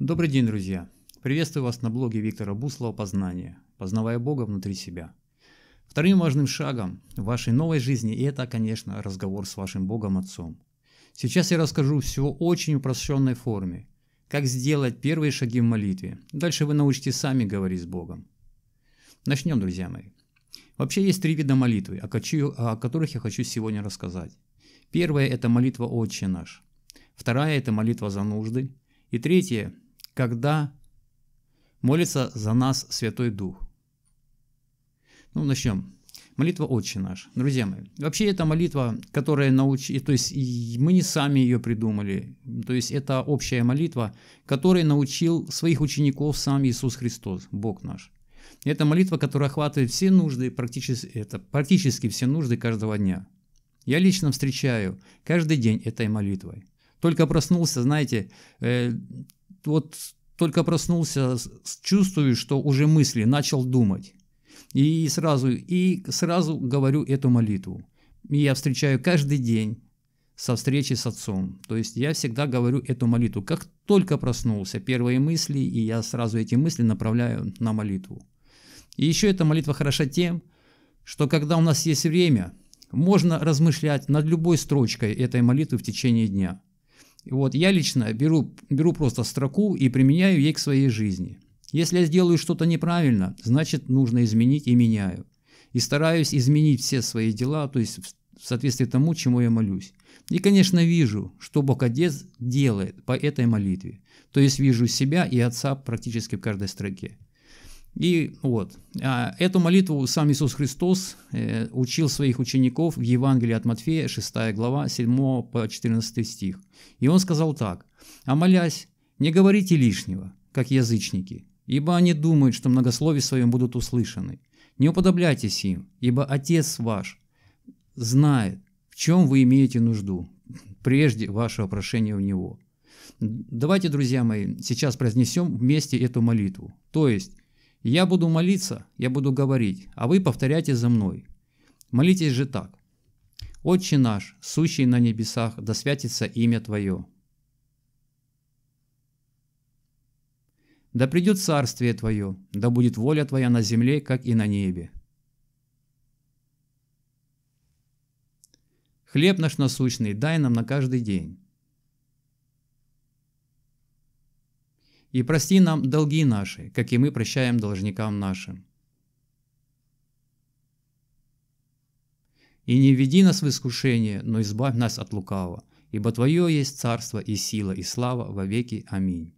Добрый день, друзья! Приветствую вас на блоге Виктора Буслова «Познание. Познавая Бога внутри себя». Вторым важным шагом в вашей новой жизни – это, конечно, разговор с вашим Богом Отцом. Сейчас я расскажу все очень упрощенной форме, как сделать первые шаги в молитве. Дальше вы научите сами говорить с Богом. Начнем, друзья мои. Вообще есть три вида молитвы, о которых я хочу сегодня рассказать. Первая – это молитва «Отче наш». Вторая – это молитва за нужды. И третье когда молится за нас Святой Дух. Ну, начнем. Молитва «Отче наш». Друзья мои, вообще это молитва, которая научила, то есть мы не сами ее придумали, то есть это общая молитва, которой научил своих учеников сам Иисус Христос, Бог наш. Это молитва, которая охватывает все нужды, практически, это, практически все нужды каждого дня. Я лично встречаю каждый день этой молитвой. Только проснулся, знаете, э, вот только проснулся, чувствую, что уже мысли, начал думать. И сразу, и сразу говорю эту молитву. И я встречаю каждый день со встречи с отцом. То есть я всегда говорю эту молитву. Как только проснулся, первые мысли, и я сразу эти мысли направляю на молитву. И еще эта молитва хороша тем, что когда у нас есть время, можно размышлять над любой строчкой этой молитвы в течение дня. Вот я лично беру, беру просто строку и применяю ей к своей жизни. Если я сделаю что-то неправильно, значит нужно изменить и меняю. И стараюсь изменить все свои дела, то есть в соответствии тому, чему я молюсь. И, конечно, вижу, что Бог Отец делает по этой молитве. То есть вижу себя и Отца практически в каждой строке. И вот, а, эту молитву сам Иисус Христос э, учил своих учеников в Евангелии от Матфея, 6 глава, 7 по 14 стих. И он сказал так, «А молясь, не говорите лишнего, как язычники, ибо они думают, что многословие своем будут услышаны. Не уподобляйтесь им, ибо Отец ваш знает, в чем вы имеете нужду, прежде вашего прошения у Него». Давайте, друзья мои, сейчас произнесем вместе эту молитву. То есть, я буду молиться, я буду говорить, а вы повторяйте за мной. Молитесь же так. «Отче наш, сущий на небесах, да святится имя Твое». Да придет царствие Твое, да будет воля Твоя на земле, как и на небе. Хлеб наш насущный дай нам на каждый день. И прости нам долги наши, как и мы прощаем должникам нашим. И не веди нас в искушение, но избавь нас от лукавого, ибо Твое есть царство и сила и слава во веки. Аминь.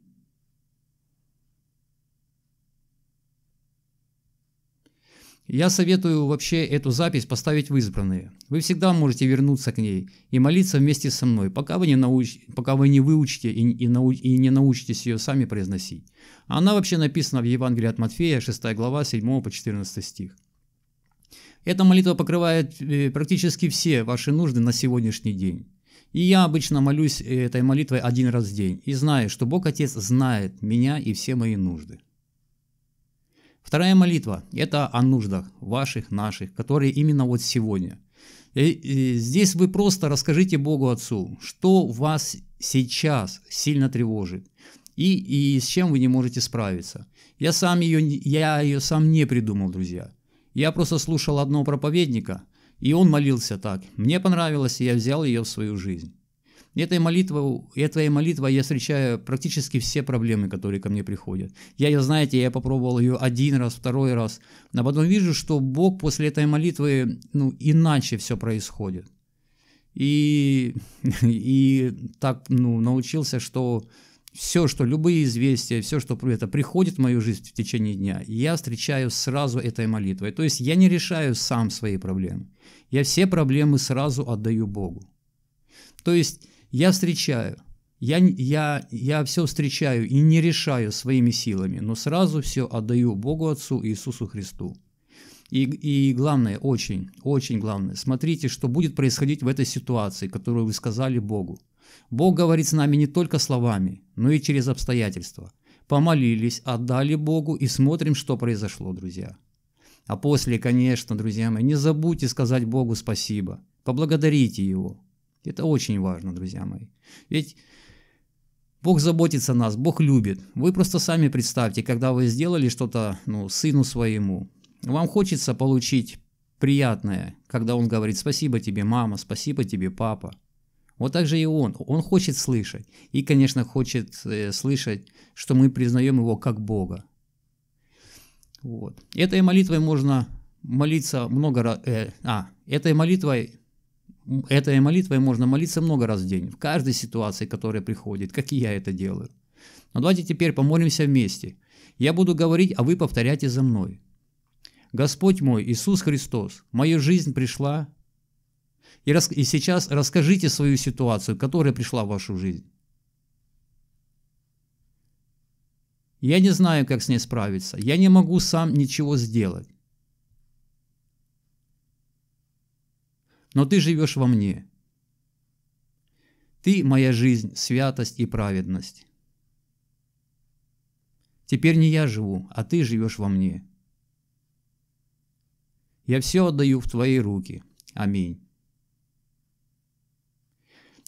Я советую вообще эту запись поставить в избранные. Вы всегда можете вернуться к ней и молиться вместе со мной, пока вы не, науч... пока вы не выучите и, и, нау... и не научитесь ее сами произносить. А она вообще написана в Евангелии от Матфея, 6 глава, 7 по 14 стих. Эта молитва покрывает э, практически все ваши нужды на сегодняшний день. И я обычно молюсь э, этой молитвой один раз в день и знаю, что Бог Отец знает меня и все мои нужды. Вторая молитва – это о нуждах ваших, наших, которые именно вот сегодня. И, здесь вы просто расскажите Богу Отцу, что вас сейчас сильно тревожит и, и с чем вы не можете справиться. Я сам ее, я ее сам не придумал, друзья. Я просто слушал одного проповедника, и он молился так. Мне понравилось, и я взял ее в свою жизнь. И этой, молитвой, и этой молитвой я встречаю практически все проблемы, которые ко мне приходят. Я ее, знаете, я попробовал ее один раз, второй раз, но потом вижу, что Бог после этой молитвы, ну, иначе все происходит. И, и так, ну, научился, что все, что любые известия, все, что это приходит в мою жизнь в течение дня, я встречаю сразу этой молитвой. То есть я не решаю сам свои проблемы. Я все проблемы сразу отдаю Богу. То есть я встречаю, я, я, я все встречаю и не решаю своими силами, но сразу все отдаю Богу Отцу Иисусу Христу. И, и главное, очень, очень главное, смотрите, что будет происходить в этой ситуации, которую вы сказали Богу. Бог говорит с нами не только словами, но и через обстоятельства. Помолились, отдали Богу и смотрим, что произошло, друзья. А после, конечно, друзья мои, не забудьте сказать Богу спасибо. Поблагодарите Его. Это очень важно, друзья мои. Ведь Бог заботится о нас, Бог любит. Вы просто сами представьте, когда вы сделали что-то ну, сыну своему, вам хочется получить приятное, когда он говорит «спасибо тебе, мама», «спасибо тебе, папа». Вот так же и он. Он хочет слышать. И, конечно, хочет э, слышать, что мы признаем его как Бога. Вот. Этой молитвой можно молиться много раз. Э, а, этой молитвой этой молитвой можно молиться много раз в день, в каждой ситуации, которая приходит, как и я это делаю. Но давайте теперь помолимся вместе. Я буду говорить, а вы повторяйте за мной. Господь мой, Иисус Христос, моя жизнь пришла, и, рас... и сейчас расскажите свою ситуацию, которая пришла в вашу жизнь. Я не знаю, как с ней справиться. Я не могу сам ничего сделать. но ты живешь во мне. Ты – моя жизнь, святость и праведность. Теперь не я живу, а ты живешь во мне. Я все отдаю в твои руки. Аминь.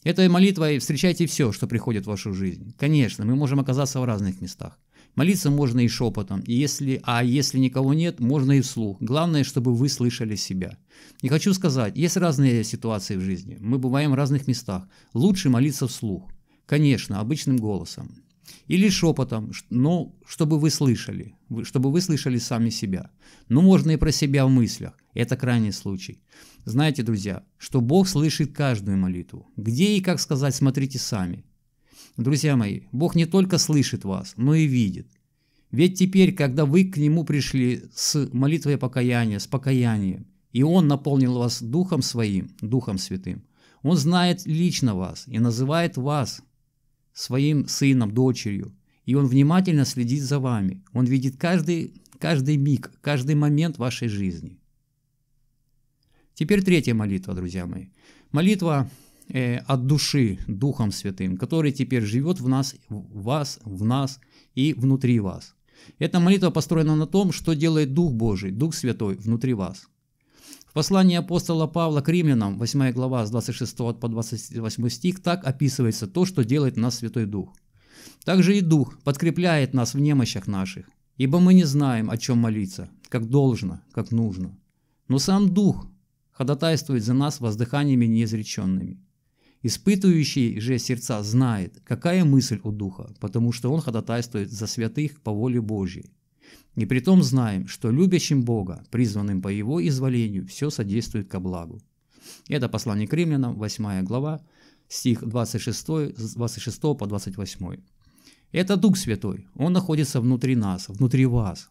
Этой молитвой встречайте все, что приходит в вашу жизнь. Конечно, мы можем оказаться в разных местах – Молиться можно и шепотом, если, а если никого нет, можно и вслух. Главное, чтобы вы слышали себя. Не хочу сказать, есть разные ситуации в жизни. Мы бываем в разных местах. Лучше молиться вслух. Конечно, обычным голосом. Или шепотом, но чтобы вы слышали, чтобы вы слышали сами себя. Но можно и про себя в мыслях. Это крайний случай. Знаете, друзья, что Бог слышит каждую молитву. Где и как сказать, смотрите сами. Друзья мои, Бог не только слышит вас, но и видит. Ведь теперь, когда вы к Нему пришли с молитвой покаяния, с покаянием, и Он наполнил вас Духом Своим, Духом Святым, Он знает лично вас и называет вас своим сыном, дочерью, и Он внимательно следит за вами. Он видит каждый, каждый миг, каждый момент вашей жизни. Теперь третья молитва, друзья мои. Молитва э, от души Духом Святым, который теперь живет в нас, в вас, в нас и внутри вас. Эта молитва построена на том, что делает Дух Божий, Дух Святой внутри вас. В послании апостола Павла к римлянам, 8 глава, с 26 по 28 стих, так описывается то, что делает нас Святой Дух. Также и Дух подкрепляет нас в немощах наших, ибо мы не знаем, о чем молиться, как должно, как нужно. Но сам Дух ходатайствует за нас воздыханиями неизреченными. Испытывающий же сердца знает, какая мысль у Духа, потому что он ходатайствует за святых по воле Божьей. И притом знаем, что любящим Бога, призванным по Его изволению, все содействует ко благу. Это послание к римлянам, 8 глава, стих 26, 26 по 28. Это Дух Святой, Он находится внутри нас, внутри вас.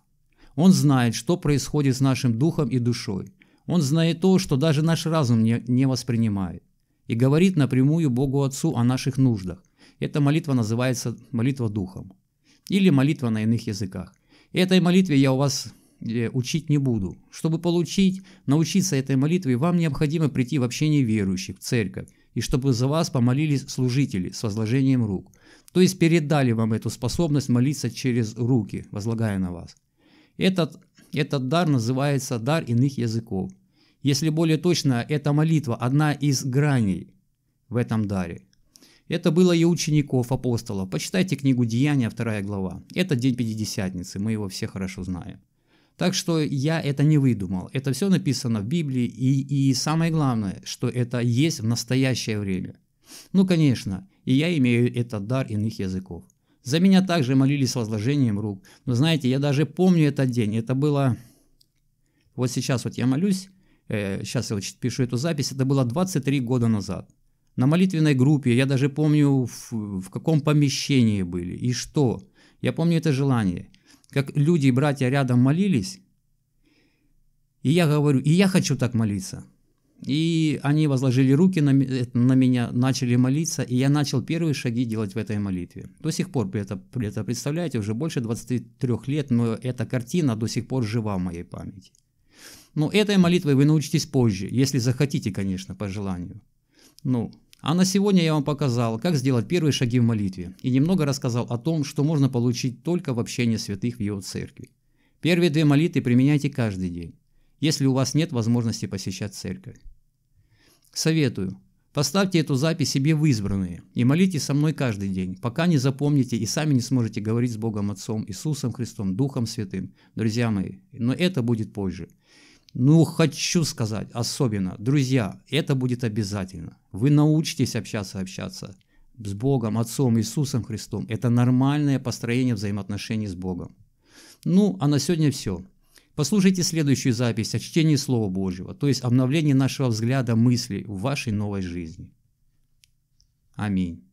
Он знает, что происходит с нашим духом и душой. Он знает то, что даже наш разум не, не воспринимает и говорит напрямую Богу Отцу о наших нуждах. Эта молитва называется молитва духом или молитва на иных языках. Этой молитве я у вас э, учить не буду. Чтобы получить, научиться этой молитве, вам необходимо прийти в общение верующих, в церковь, и чтобы за вас помолились служители с возложением рук. То есть передали вам эту способность молиться через руки, возлагая на вас. Этот, этот дар называется дар иных языков. Если более точно, эта молитва – одна из граней в этом даре. Это было и учеников апостолов. Почитайте книгу «Деяния», вторая глава. Это день Пятидесятницы, мы его все хорошо знаем. Так что я это не выдумал. Это все написано в Библии, и, и самое главное, что это есть в настоящее время. Ну, конечно, и я имею этот дар иных языков. За меня также молились с возложением рук. Но знаете, я даже помню этот день. Это было... Вот сейчас вот я молюсь, сейчас э, я вот пишу эту запись, это было 23 года назад. На молитвенной группе, я даже помню, в, в каком помещении были и что. Я помню это желание. Как люди и братья рядом молились, и я говорю, и я хочу так молиться. И они возложили руки на, э, на меня, начали молиться, и я начал первые шаги делать в этой молитве. До сих пор это, это представляете, уже больше 23 лет, но эта картина до сих пор жива в моей памяти. Но этой молитвой вы научитесь позже, если захотите, конечно, по желанию. Ну, а на сегодня я вам показал, как сделать первые шаги в молитве и немного рассказал о том, что можно получить только в общении святых в его церкви. Первые две молитвы применяйте каждый день, если у вас нет возможности посещать церковь. Советую. Поставьте эту запись себе в избранные и молите со мной каждый день, пока не запомните и сами не сможете говорить с Богом Отцом, Иисусом Христом, Духом Святым. Друзья мои, но это будет позже. Ну, хочу сказать, особенно, друзья, это будет обязательно. Вы научитесь общаться, общаться с Богом, Отцом, Иисусом Христом. Это нормальное построение взаимоотношений с Богом. Ну, а на сегодня все. Послушайте следующую запись о чтении Слова Божьего, то есть обновлении нашего взгляда мыслей в вашей новой жизни. Аминь.